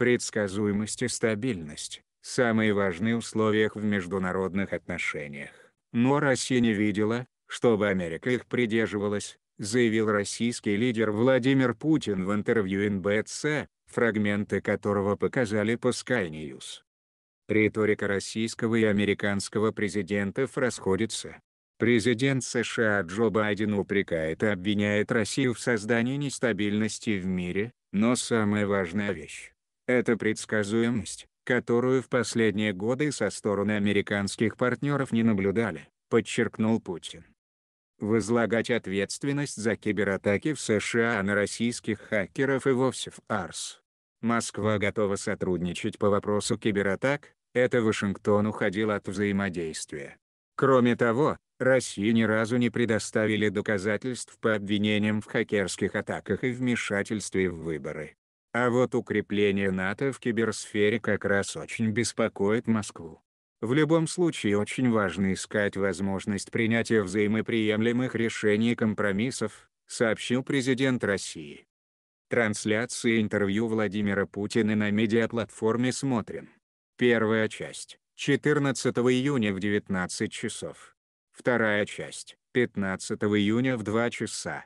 предсказуемость и стабильность – самые важные условия в международных отношениях. Но Россия не видела, чтобы Америка их придерживалась, заявил российский лидер Владимир Путин в интервью НБЦ, фрагменты которого показали по Sky News. Риторика российского и американского президентов расходится. Президент США Джо Байден упрекает и обвиняет Россию в создании нестабильности в мире, но самая важная вещь это предсказуемость, которую в последние годы со стороны американских партнеров не наблюдали, подчеркнул Путин. Возлагать ответственность за кибератаки в США на российских хакеров и вовсе в АРС. Москва готова сотрудничать по вопросу кибератак, это Вашингтон уходил от взаимодействия. Кроме того, России ни разу не предоставили доказательств по обвинениям в хакерских атаках и вмешательстве в выборы. А вот укрепление НАТО в киберсфере как раз очень беспокоит Москву. В любом случае очень важно искать возможность принятия взаимоприемлемых решений и компромиссов, сообщил президент России. Трансляции интервью Владимира Путина на медиаплатформе «Смотрим». Первая часть – 14 июня в 19 часов. Вторая часть – 15 июня в 2 часа.